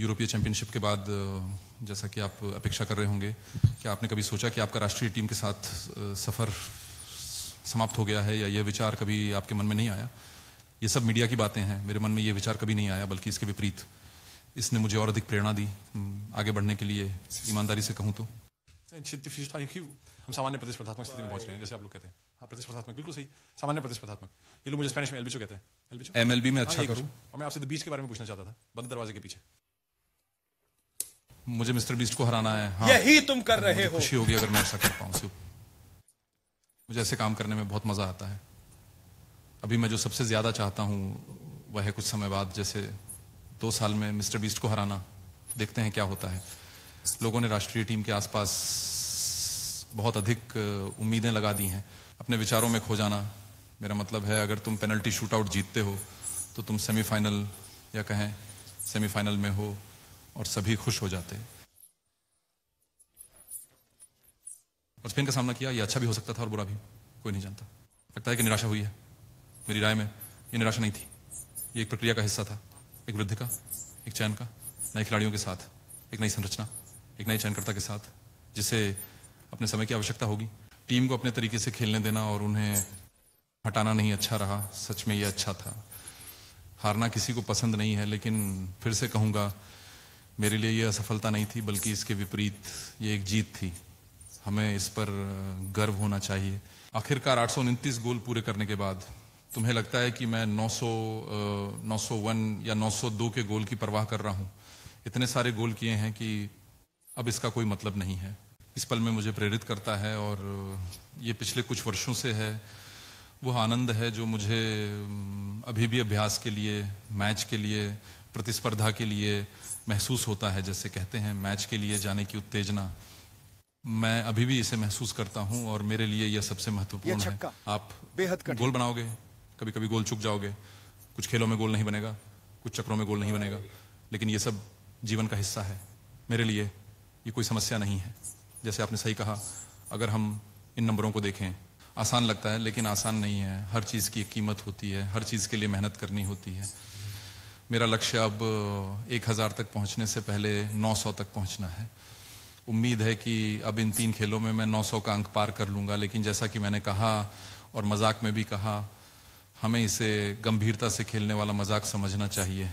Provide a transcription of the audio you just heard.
यूरोपीय चैंपियनशिप के बाद जैसा कि आप अपेक्षा कर रहे होंगे कि आपने कभी सोचा कि आपका राष्ट्रीय टीम के साथ सफ़र समाप्त हो गया है या यह विचार कभी आपके मन में नहीं आया ये सब मीडिया की बातें हैं मेरे मन में ये विचार कभी नहीं आया बल्कि इसके विपरीत इसने मुझे और अधिक प्रेरणा दी आगे बढ़ने के लिए ईमानदारी से कहूँ तो हम सामान्य प्रतिस्पर्धात्मक स्थिति में पहुंच रहे हैं जैसे आप लोग कहते हैं हाँ प्रतिस्पर्धात्मक बिल्कुल सही सामान्य प्रतिस्पर्धात्मक ये लोग मुझे स्पेनिश में एलबीचो कहते हैं एलबीचो एमएलबी में हाँ, अच्छा करूं और मैं आपसे बीच के बारे में पूछना चाहता था बंद दरवाजे के पीछे मुझे मिस्टर बीस्ट को हराना है हाँ, यही तुम कर रहे हो खुशी होगी अगर मैं ऐसा कर पाऊँ मुझे ऐसे काम करने में बहुत मजा आता है अभी मैं जो सबसे ज्यादा चाहता हूँ वह है कुछ समय बाद जैसे दो साल में मिस्टर बीस्ट को हराना देखते हैं क्या होता है लोगों ने राष्ट्रीय टीम के आसपास बहुत अधिक उम्मीदें लगा दी हैं अपने विचारों में खो जाना मेरा मतलब है अगर तुम पेनल्टी शूट आउट जीतते हो तो तुम सेमीफाइनल या कहें सेमीफाइनल में हो और सभी खुश हो जाते और स्पेन का सामना किया ये अच्छा भी हो सकता था और बुरा भी कोई नहीं जानता लगता है कि निराशा हुई है मेरी राय में ये निराशा नहीं थी ये एक प्रक्रिया का हिस्सा था एक वृद्ध का एक चयन का नए खिलाड़ियों के साथ एक नई संरचना एक नए चयनकर्ता के साथ जिसे अपने समय की आवश्यकता होगी टीम को अपने तरीके से खेलने देना और उन्हें हटाना नहीं अच्छा रहा सच में ये अच्छा था हारना किसी को पसंद नहीं है लेकिन फिर से कहूँगा मेरे लिए यह असफलता नहीं थी बल्कि इसके विपरीत ये एक जीत थी हमें इस पर गर्व होना चाहिए आखिरकार आठ गोल पूरे करने के बाद तुम्हें लगता है कि मैं 900 901 या 902 के गोल की परवाह कर रहा हूं इतने सारे गोल किए हैं कि अब इसका कोई मतलब नहीं है इस पल में मुझे प्रेरित करता है और ये पिछले कुछ वर्षों से है वो आनंद है जो मुझे अभी भी अभ्यास के लिए मैच के लिए प्रतिस्पर्धा के लिए महसूस होता है जैसे कहते हैं मैच के लिए जाने की उत्तेजना मैं अभी भी इसे महसूस करता हूं और मेरे लिए यह सबसे महत्वपूर्ण है आप बेहद गोल बनाओगे कभी कभी गोल चुक जाओगे कुछ खेलों में गोल नहीं बनेगा कुछ चक्रों में गोल नहीं बनेगा लेकिन ये सब जीवन का हिस्सा है मेरे लिए ये कोई समस्या नहीं है जैसे आपने सही कहा अगर हम इन नंबरों को देखें आसान लगता है लेकिन आसान नहीं है हर चीज़ की कीमत होती है हर चीज़ के लिए मेहनत करनी होती है मेरा लक्ष्य अब एक हज़ार तक पहुंचने से पहले 900 तक पहुंचना है उम्मीद है कि अब इन तीन खेलों में मैं 900 का अंक पार कर लूँगा लेकिन जैसा कि मैंने कहा और मजाक में भी कहा हमें इसे गंभीरता से खेलने वाला मजाक समझना चाहिए